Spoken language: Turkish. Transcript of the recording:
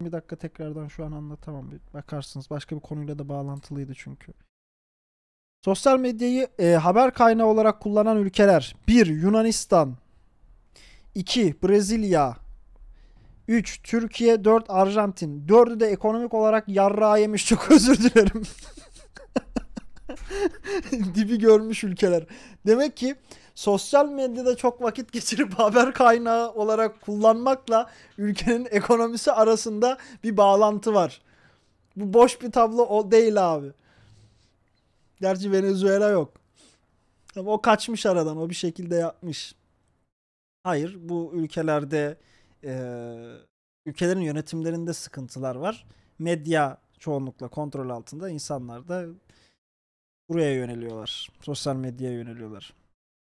20 dakika tekrardan şu an anlatamam. Bir bakarsınız başka bir konuyla da bağlantılıydı çünkü. Sosyal medyayı e, haber kaynağı olarak kullanan ülkeler 1. Yunanistan 2. Brezilya 3. Türkiye 4. Arjantin 4'ü de ekonomik olarak yarrağa yemiş çok özür dilerim. Dibi görmüş ülkeler. Demek ki sosyal medyada çok vakit geçirip haber kaynağı olarak kullanmakla ülkenin ekonomisi arasında bir bağlantı var. Bu boş bir tablo o değil abi. Gerçi Venezuela yok. Ama o kaçmış aradan. O bir şekilde yapmış. Hayır bu ülkelerde e, ülkelerin yönetimlerinde sıkıntılar var. Medya çoğunlukla kontrol altında. insanlar da buraya yöneliyorlar. Sosyal medyaya yöneliyorlar.